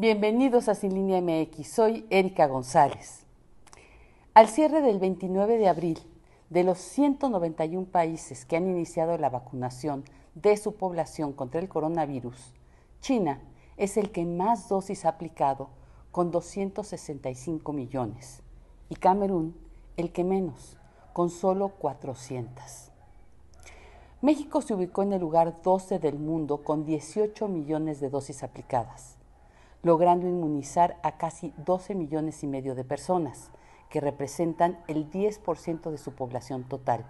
Bienvenidos a Sin Línea MX, soy Erika González. Al cierre del 29 de abril, de los 191 países que han iniciado la vacunación de su población contra el coronavirus, China es el que más dosis ha aplicado con 265 millones y Camerún el que menos, con solo 400. México se ubicó en el lugar 12 del mundo con 18 millones de dosis aplicadas logrando inmunizar a casi 12 millones y medio de personas, que representan el 10% de su población total,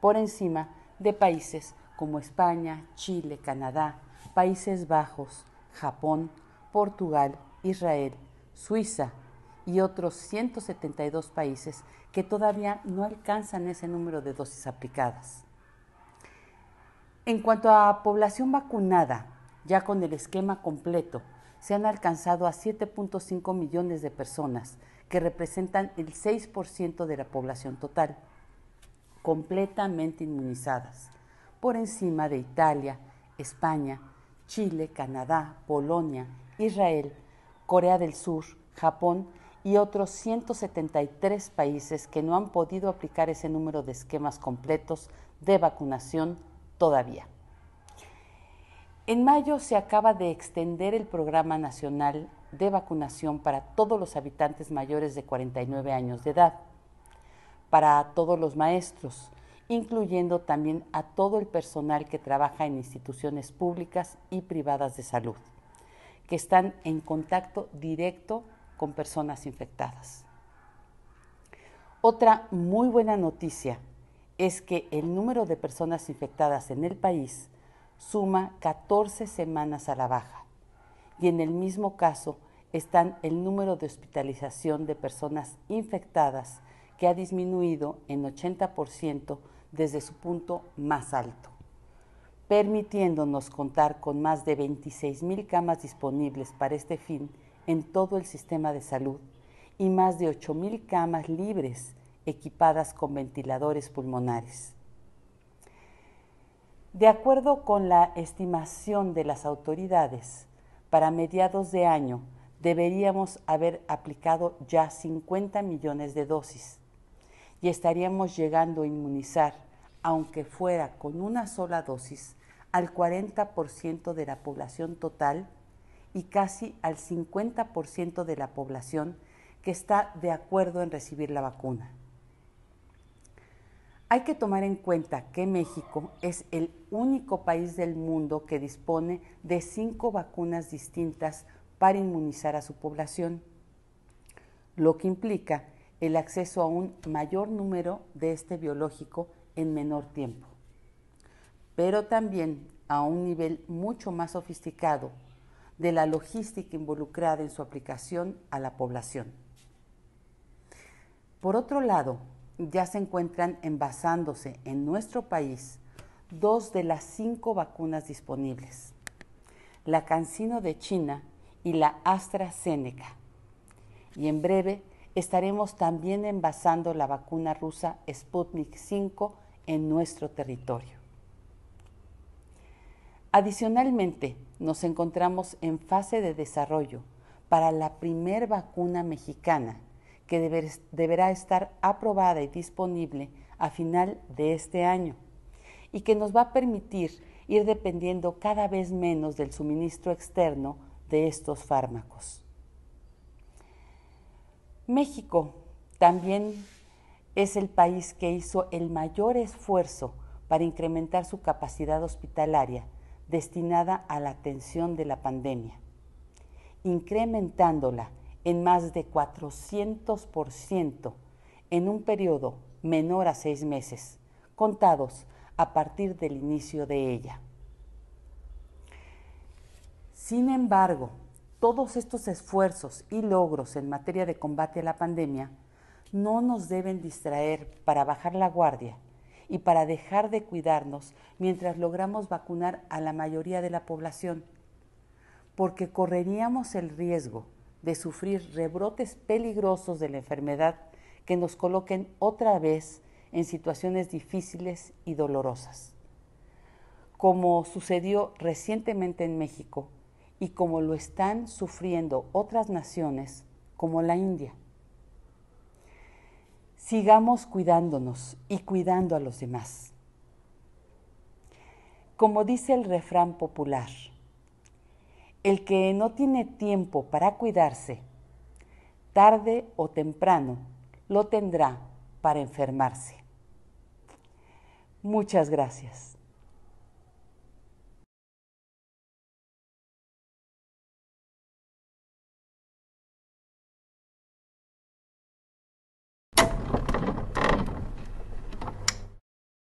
por encima de países como España, Chile, Canadá, Países Bajos, Japón, Portugal, Israel, Suiza y otros 172 países que todavía no alcanzan ese número de dosis aplicadas. En cuanto a población vacunada, ya con el esquema completo, se han alcanzado a 7.5 millones de personas, que representan el 6% de la población total, completamente inmunizadas, por encima de Italia, España, Chile, Canadá, Polonia, Israel, Corea del Sur, Japón y otros 173 países que no han podido aplicar ese número de esquemas completos de vacunación todavía. En mayo se acaba de extender el Programa Nacional de Vacunación para todos los habitantes mayores de 49 años de edad, para todos los maestros, incluyendo también a todo el personal que trabaja en instituciones públicas y privadas de salud, que están en contacto directo con personas infectadas. Otra muy buena noticia es que el número de personas infectadas en el país suma 14 semanas a la baja y en el mismo caso están el número de hospitalización de personas infectadas que ha disminuido en 80% desde su punto más alto, permitiéndonos contar con más de 26.000 camas disponibles para este fin en todo el sistema de salud y más de 8.000 camas libres equipadas con ventiladores pulmonares. De acuerdo con la estimación de las autoridades, para mediados de año deberíamos haber aplicado ya 50 millones de dosis y estaríamos llegando a inmunizar, aunque fuera con una sola dosis, al 40% de la población total y casi al 50% de la población que está de acuerdo en recibir la vacuna. Hay que tomar en cuenta que México es el único país del mundo que dispone de cinco vacunas distintas para inmunizar a su población, lo que implica el acceso a un mayor número de este biológico en menor tiempo, pero también a un nivel mucho más sofisticado de la logística involucrada en su aplicación a la población. Por otro lado, ya se encuentran envasándose en nuestro país dos de las cinco vacunas disponibles, la Cancino de China y la AstraZeneca. Y en breve estaremos también envasando la vacuna rusa Sputnik V en nuestro territorio. Adicionalmente, nos encontramos en fase de desarrollo para la primer vacuna mexicana que deberá estar aprobada y disponible a final de este año y que nos va a permitir ir dependiendo cada vez menos del suministro externo de estos fármacos. México también es el país que hizo el mayor esfuerzo para incrementar su capacidad hospitalaria destinada a la atención de la pandemia, incrementándola en más de 400% en un periodo menor a seis meses, contados a partir del inicio de ella. Sin embargo, todos estos esfuerzos y logros en materia de combate a la pandemia no nos deben distraer para bajar la guardia y para dejar de cuidarnos mientras logramos vacunar a la mayoría de la población, porque correríamos el riesgo de sufrir rebrotes peligrosos de la enfermedad que nos coloquen otra vez en situaciones difíciles y dolorosas, como sucedió recientemente en México y como lo están sufriendo otras naciones como la India. Sigamos cuidándonos y cuidando a los demás. Como dice el refrán popular, el que no tiene tiempo para cuidarse, tarde o temprano, lo tendrá para enfermarse. Muchas gracias.